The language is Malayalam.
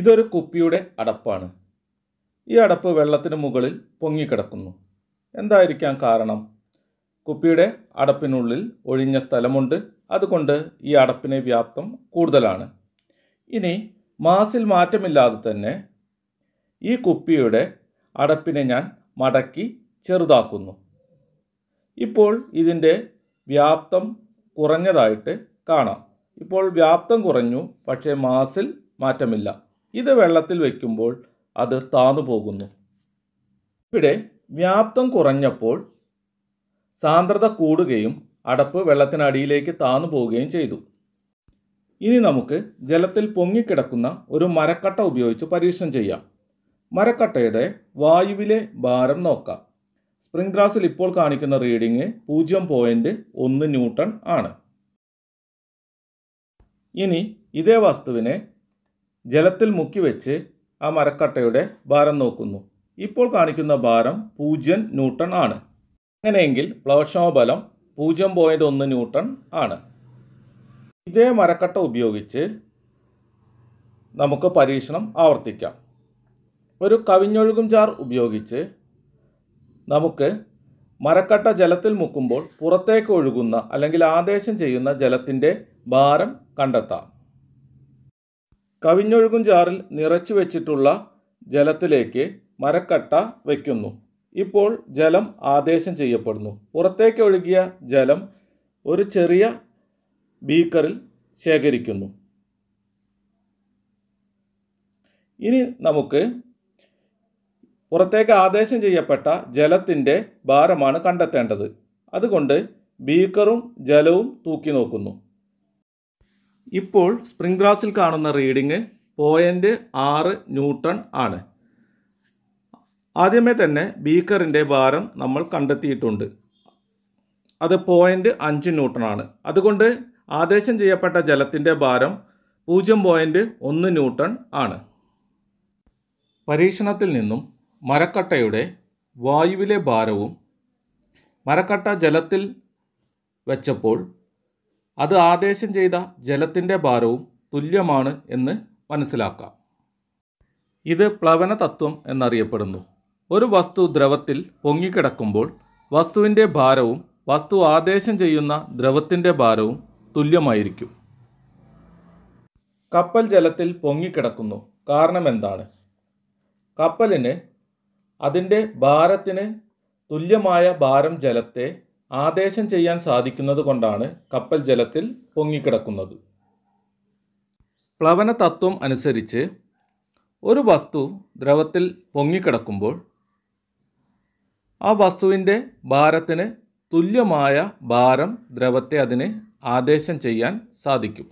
ഇതൊരു കുപ്പിയുടെ അടപ്പാണ് ഈ അടപ്പ് വെള്ളത്തിന് മുകളിൽ പൊങ്ങിക്കിടക്കുന്നു എന്തായിരിക്കാം കാരണം കുപ്പിയുടെ അടപ്പിനുള്ളിൽ ഒഴിഞ്ഞ സ്ഥലമുണ്ട് അതുകൊണ്ട് ഈ അടപ്പിനെ വ്യാപ്തം കൂടുതലാണ് ഇനി മാസിൽ മാറ്റമില്ലാതെ തന്നെ ഈ കുപ്പിയുടെ അടപ്പിനെ ഞാൻ മടക്കി ചെറുതാക്കുന്നു ഇപ്പോൾ ഇതിൻ്റെ വ്യാപ്തം കുറഞ്ഞതായിട്ട് കാണാം ഇപ്പോൾ വ്യാപ്തം കുറഞ്ഞു പക്ഷേ മാസിൽ മാറ്റമില്ല ഇത് വെള്ളത്തിൽ വയ്ക്കുമ്പോൾ അത് താന്നു പോകുന്നു ഇവിടെ വ്യാപ്തം കുറഞ്ഞപ്പോൾ സാന്ദ്രത കൂടുകയും അടപ്പ് വെള്ളത്തിനടിയിലേക്ക് താന്നു പോവുകയും ചെയ്തു ഇനി നമുക്ക് ജലത്തിൽ പൊങ്ങിക്കിടക്കുന്ന ഒരു മരക്കട്ട ഉപയോഗിച്ച് പരീക്ഷണം ചെയ്യാം മരക്കട്ടയുടെ വായുവിലെ ഭാരം നോക്കാം സ്പ്രിംഗ് ഗ്രാസിൽ ഇപ്പോൾ കാണിക്കുന്ന റീഡിങ് പൂജ്യം പോയിൻറ്റ് ഒന്ന് ന്യൂട്ടൺ ആണ് ഇനി ഇതേ വസ്തുവിനെ ജലത്തിൽ മുക്കി വെച്ച് ആ മരക്കട്ടയുടെ ഭാരം നോക്കുന്നു ഇപ്പോൾ കാണിക്കുന്ന ഭാരം പൂജ്യം ന്യൂട്ടൺ ആണ് അങ്ങനെയെങ്കിൽ പ്ലവക്ഷോഭ പൂജ്യം പോയിൻറ്റ് ഒന്ന് ന്യൂട്ടൺ ആണ് ഇതേ മരക്കട്ട ഉപയോഗിച്ച് നമുക്ക് പരീക്ഷണം ആവർത്തിക്കാം ഒരു കവിഞ്ഞൊഴുകും ജാർ ഉപയോഗിച്ച് നമുക്ക് മരക്കട്ട ജലത്തിൽ മുക്കുമ്പോൾ പുറത്തേക്ക് ഒഴുകുന്ന അല്ലെങ്കിൽ ആദേശം ചെയ്യുന്ന ജലത്തിൻ്റെ ഭാരം കണ്ടെത്താം കവിഞ്ഞൊഴുകും ജാറിൽ നിറച്ചു വെച്ചിട്ടുള്ള ജലത്തിലേക്ക് മരക്കട്ട വയ്ക്കുന്നു ഇപ്പോൾ ജലം ആദേശം ചെയ്യപ്പെടുന്നു പുറത്തേക്ക് ഒഴുകിയ ജലം ഒരു ചെറിയ ബീക്കറിൽ ശേഖരിക്കുന്നു ഇനി നമുക്ക് പുറത്തേക്ക് ആദേശം ചെയ്യപ്പെട്ട ജലത്തിൻ്റെ ഭാരമാണ് കണ്ടെത്തേണ്ടത് അതുകൊണ്ട് ബീക്കറും ജലവും തൂക്കി നോക്കുന്നു ഇപ്പോൾ സ്പ്രിംഗ് ഗ്രാസിൽ കാണുന്ന റീഡിങ് പോയിൻ്റ് ആറ് ന്യൂട്ടൺ ആണ് ആദ്യമേ തന്നെ ബീക്കറിൻ്റെ ഭാരം നമ്മൾ കണ്ടെത്തിയിട്ടുണ്ട് അത് പോയിൻ്റ് അഞ്ച് ന്യൂട്ടൺ ആണ് അതുകൊണ്ട് ആദേശം ചെയ്യപ്പെട്ട ജലത്തിൻ്റെ ഭാരം പൂജ്യം പോയിൻ്റ് ഒന്ന് ന്യൂട്ടൺ ആണ് പരീക്ഷണത്തിൽ നിന്നും മരക്കട്ടയുടെ വായുവിലെ ഭാരവും മരക്കട്ട ജലത്തിൽ വെച്ചപ്പോൾ അത് ആദേശം ചെയ്ത ജലത്തിൻ്റെ ഭാരവും തുല്യമാണ് എന്ന് മനസ്സിലാക്കാം ഇത് പ്ലവന തത്വം എന്നറിയപ്പെടുന്നു ഒരു വസ്തു ദ്രവത്തിൽ പൊങ്ങിക്കിടക്കുമ്പോൾ വസ്തുവിൻ്റെ ഭാരവും വസ്തു ആദേശം ചെയ്യുന്ന ദ്രവത്തിൻ്റെ ഭാരവും തുല്യമായിരിക്കും കപ്പൽ ജലത്തിൽ പൊങ്ങിക്കിടക്കുന്നു കാരണം എന്താണ് കപ്പലിന് അതിൻ്റെ ഭാരത്തിന് തുല്യമായ ഭാരം ജലത്തെ ആദേശം ചെയ്യാൻ സാധിക്കുന്നത് കൊണ്ടാണ് കപ്പൽ ജലത്തിൽ പൊങ്ങിക്കിടക്കുന്നത് പ്ലവന തത്വം അനുസരിച്ച് ഒരു വസ്തു ദ്രവത്തിൽ പൊങ്ങിക്കിടക്കുമ്പോൾ ആ വസ്തുവിൻ്റെ ഭാരത്തിന് തുല്യമായ ഭാരം ദ്രവത്തെ അതിന് ആദേശം ചെയ്യാൻ സാധിക്കും